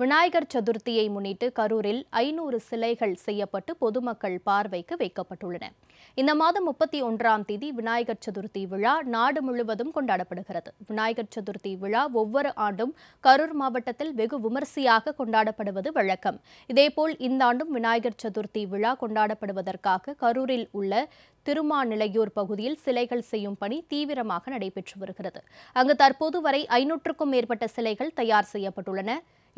விநாயகர் சதுர்த்தியை முன்னிட்டு கரூரில் ஐநூறு சிலைகள் செய்யப்பட்டு பொதுமக்கள் பார்வைக்கு வைக்கப்பட்டுள்ளன இந்த மாதம் முப்பத்தி ஒன்றாம் தேதி விநாயகர் சதுர்த்தி விழா நாடு முழுவதும் கொண்டாடப்படுகிறது விநாயகர் சதுர்த்தி விழா ஒவ்வொரு ஆண்டும் கரூர் மாவட்டத்தில் வெகு விமர்சையாக கொண்டாடப்படுவது வழக்கம் இதேபோல் இந்த ஆண்டும் விநாயகர் சதுர்த்தி விழா கொண்டாடப்படுவதற்காக கரூரில் உள்ள திருமாநிலையூர் பகுதியில் சிலைகள் செய்யும் பணி தீவிரமாக நடைபெற்று வருகிறது அங்கு தற்போது வரை ஐநூற்றுக்கும் மேற்பட்ட சிலைகள் தயார் செய்யப்பட்டுள்ளன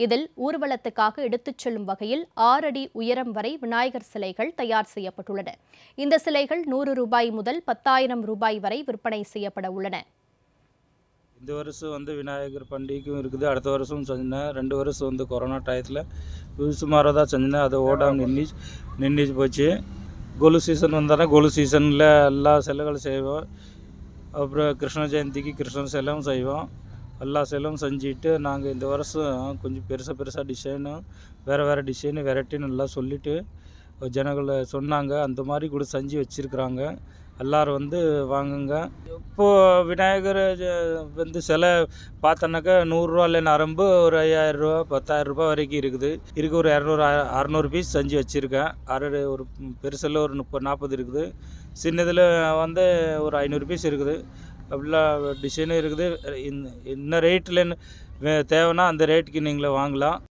இதில் ஊர்வலத்துக்காக எடுத்துச் செல்லும் வகையில் ஆறு அடி உயரம் வரை விநாயகர் சிலைகள் தயார் செய்யப்பட்டுள்ளன இந்த சிலைகள் நூறு ரூபாய் முதல் பத்தாயிரம் ரூபாய் வரை விற்பனை செய்யப்பட உள்ளன இந்த வருஷம் வந்து விநாயகர் பண்டிகைக்கும் இருக்குது அடுத்த வருஷம் செஞ்சேன் ரெண்டு வருஷம் வந்து கொரோனா டயத்தில் சுமாராக தான் செஞ்சேன் அதை ஓடாமல் நின்று நின்றுச்சு போச்சு கொலு சீசன் வந்தாலும் கொலு சீசனில் எல்லா சிலைகளும் செய்வோம் அப்புறம் கிருஷ்ண ஜெயந்திக்கு கிருஷ்ண செல்லவும் செய்வோம் எல்லா செலவும் செஞ்சுட்டு நாங்கள் இந்த வருஷம் கொஞ்சம் பெருசாக பெருசாக டிசைனும் வேறு வேறு டிசைனு வெரைட்டின்னு எல்லாம் சொல்லிவிட்டு ஜனங்களை சொன்னாங்க அந்த மாதிரி கூட செஞ்சு வச்சுருக்குறாங்க எல்லோரும் வந்து வாங்குங்க இப்போது விநாயகர் வந்து சிலை பார்த்தோன்னாக்கா இல்லை நரம்பு ஒரு பத்தாயிரம் பத்தாயிரரூபா வரைக்கும் இருக்குது இருக்குது ஒரு இரநூறு அறநூறு பீஸ் செஞ்சு வச்சுருக்கேன் அறு ஒரு பெருசில் ஒரு முப்பது நாற்பது இருக்குது சின்னதில் வந்து ஒரு ஐநூறு பீஸ் இருக்குது அப்படிலாம் டிசைனும் இருக்குது இந்த என்ன ரேட்டில் தேவைன்னா அந்த ரேட்டுக்கு நீங்களே வாங்கலாம்